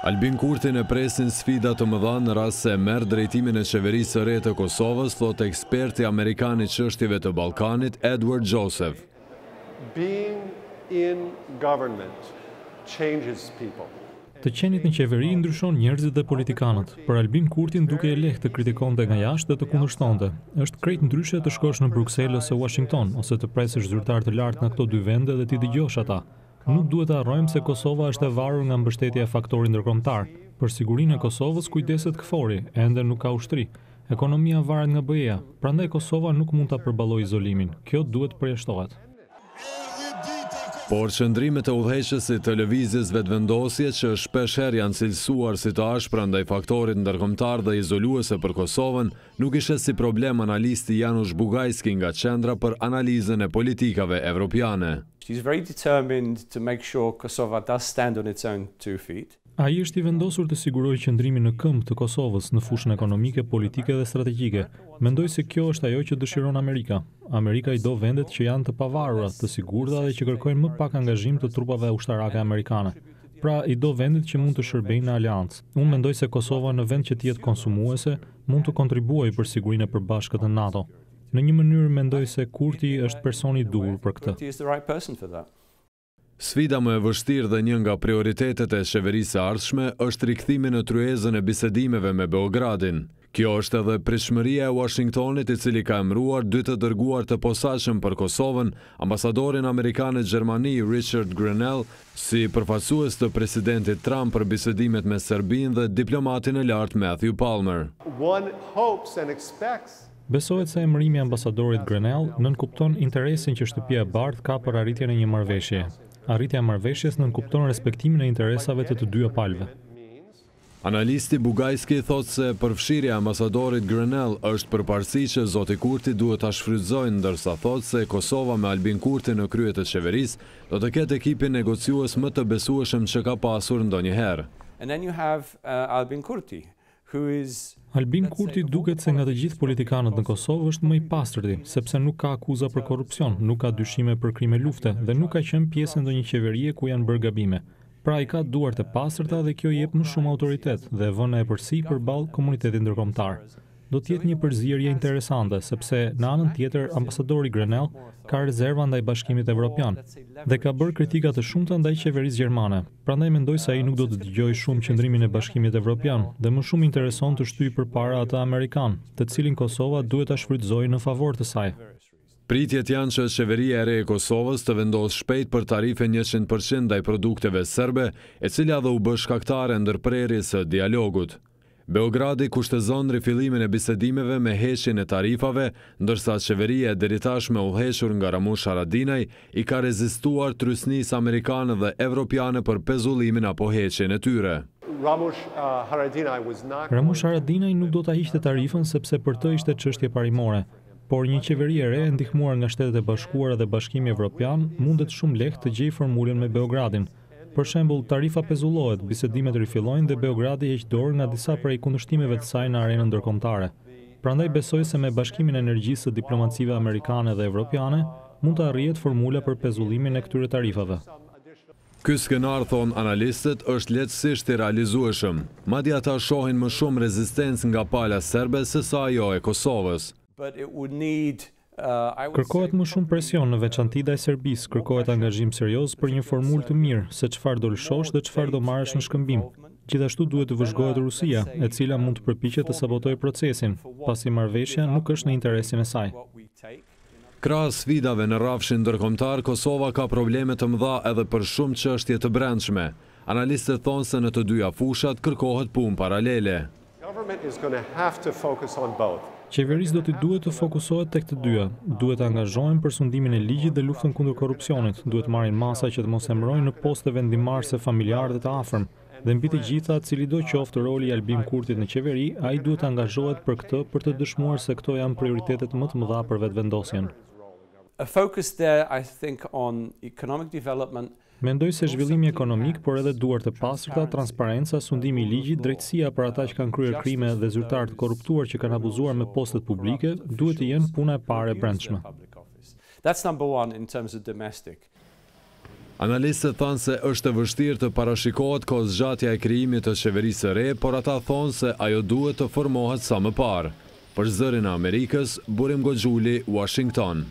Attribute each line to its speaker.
Speaker 1: Albin Kurti në presin sfida të mëdha në ras se merë drejtimin e qeverisë së re të Kosovës, thot eksperti Amerikani qështjive të Balkanit, Edward Joseph. Being in government changes people.
Speaker 2: Të qenit në qeveri ndryshon njerëzit dhe politikanët, për Albin Kurtin duke e leh të kritikon dhe nga jashtë dhe të kundërshton dhe. Êshtë krejt ndryshe të shkosh në Bruxelles ose Washington, ose të presë zyrtar të lartë në këto dy vende dhe t'i digjosh ata. Nuk duhet të arrojmë se Kosova është e varur nga mbështetja e faktorit ndërkombëtar. Për sigurinë e Kosovës kujdeset e ende nuk ka ushtri. Ekonomia varet nga BE-ja, prandaj Kosova nuk mund ta përballojë izolimin. Kjo duhet të përjashtohet.
Speaker 1: Por qëndrimet e udheqës i televizis vetëvendosje që shpesher janë cilësuar si të ashpra ndaj faktorit ndërkomtar dhe izoluese për Kosovën, nuk ishe si problem analisti Janush Bugajski nga qendra për analizën e politikave evropiane.
Speaker 2: A i është i vendosur të siguroj qëndrimi në këmbë të Kosovës në fushën ekonomike, politike dhe strategike. Mendoj se kjo është ajo që dëshiron Amerika. Amerika i do vendet që janë të pavarura, të sigurda dhe që kërkojnë më pak angazhim të trupave ushtarake amerikane. Pra, i do vendet që mund të shërbejnë në aliancë. Unë mendoj se Kosova në vend që tjetë konsumuese mund të kontribuaj për sigurinë e përbashkët në NATO. Në një mënyrë, mendoj se Kurti është personi dur për këtë.
Speaker 1: Sfida më e vështirë dhe një nga prioritetet e sheverisë arshme është rikëthimi në tryezën e bisedimeve me Beogradin. Kjo është edhe prishmëria e Washingtonit i cili ka emruar dy të dërguar të posashëm për Kosovën, ambasadorin Amerikanët Gjermani Richard Grenell, si përfasues të presidentit Trump për bisedimet me Serbin dhe diplomatin e lartë Matthew Palmer.
Speaker 2: Besohet se emërimi ambasadorit Grenell nënkupton interesin që shtëpia Bart ka për arritjen e një marveshje arritja e marveshjes në nënkuptonë respektimin e interesave të të dyja palve.
Speaker 1: Analisti Bugajski thot se përfshirja ambasadorit Grenell është përparsi që Zoti Kurti duhet të shfrydzojnë, ndërsa thot se Kosova me Albin Kurti në kryet e qeveris do të ketë ekipin negociuës më të besueshëm që ka pasur
Speaker 2: ndonjëherë. Uh, Albin Kurti duket se nga të gjithë politikanët në Kosovë është më i pastërti, sepse nuk ka akuza për korupcion, nuk ka dyshime për krime lufte dhe nuk ka qenë pjesë në një qeveri ku janë bërë gabime. Pra i ka duar të pastërta dhe kjo jep më shumë autoritet dhe vënë e përsi për balë komunitetin ndërkomtarë do të jetë një përzierje interesante, sepse në anën tjetër ambasadori Grenell ka rezerva ndaj Bashkimit Evropian dhe ka bërë kritika të shumta ndaj qeverisë gjermane. Prandaj mendoj se ai nuk do të dëgjojë shumë qendrimin e Bashkimit Evropian dhe më shumë intereson të shtyjë përpara atë amerikan, të cilin Kosova duhet ta shfrytëzojë në favor të saj.
Speaker 1: Pritjet janë që qeveria e e Kosovës të vendosë shpejt për tarife 100% dhe i produkteve sërbe, e cila dhe u bëshkaktare kaktare ndërprerjes së dialogut. Beogradi kushtezon rifilimin e bisedimeve me heshin e tarifave, ndërsa qeveria e deritash me uheshur nga Ramush Haradinaj i ka rezistuar trysnis Amerikanë dhe Evropianë për pezullimin apo heshin e tyre. Ramush uh, Haradinaj
Speaker 2: nuk do të ahishtë tarifën sepse për të ishte qështje parimore, por një qeveri e re e ndihmuar nga shtetet e bashkuar dhe bashkimi Evropian mundet shumë lehtë të gjej formulin me Beogradinë. Për shembul, tarifa pezullohet, bisedimet rifilojnë dhe Beogradi e qdorë nga disa prej kundushtimeve të saj në arenë ndërkomtare. Prandaj besoj se me bashkimin e energjisë të diplomacive amerikane dhe evropiane, mund të arrijet formule për pezullimin e këtyre tarifave.
Speaker 1: Ky skenar, thonë analistët, është letësisht i realizueshëm. Madi ata shohin më shumë rezistencë nga pala serbe se sa jo e Kosovës.
Speaker 2: Uh, kërkohet më shumë presion në veçanti dhe Serbis, kërkohet angazhim serios për një formull të mirë, se qëfar do lëshosh dhe qëfar do marrësh në shkëmbim. Gjithashtu duhet të vëzhgohet uh, Rusia, e cila mund të përpiqet të sabotoj procesin, pasi marveshja nuk është në interesin e saj.
Speaker 1: Kras vidave në rafshin ndërkomtar, Kosova ka problemet të mdha edhe për shumë që është jetë brendshme. Analistët thonë se në të dyja fushat kërkohet pun paralele. paralele.
Speaker 2: Qeverisë do t'i duhet të fokusohet tek të dyja. Duhet të angazhohen për sundimin e ligjit dhe luftën kundër korrupsionit, duhet të marrin masa që të mos emërojnë në poste vendimtare familjarë dhe të afërm. Dhe mbi të gjitha, cili do qoftë roli i Albin Kurtit në Qeveri, ai duhet të angazhohet për këtë për të dëshmuar se këto janë prioritetet më të mëdha për vetë vendosinë. A focus there I think on economic development. Mendoj se zhvillimi ekonomik, por edhe duar të pasrta, transparenca, sundimi i ligjit, drejtësia për ata që kanë kryer krime dhe zyrtartë të korruptuar që kanë abuzuar me postet publike, duhet të jenë puna e parë e brendshme. That's number
Speaker 1: in terms of domestic. Analistët thanë se është e vështirë të parashikohet ko gjatja e krimit të qeverisë re, por ata thonë se ajo duhet të formohet sa më parë. Për zërin e Amerikës, Burim Gojuli, Washington.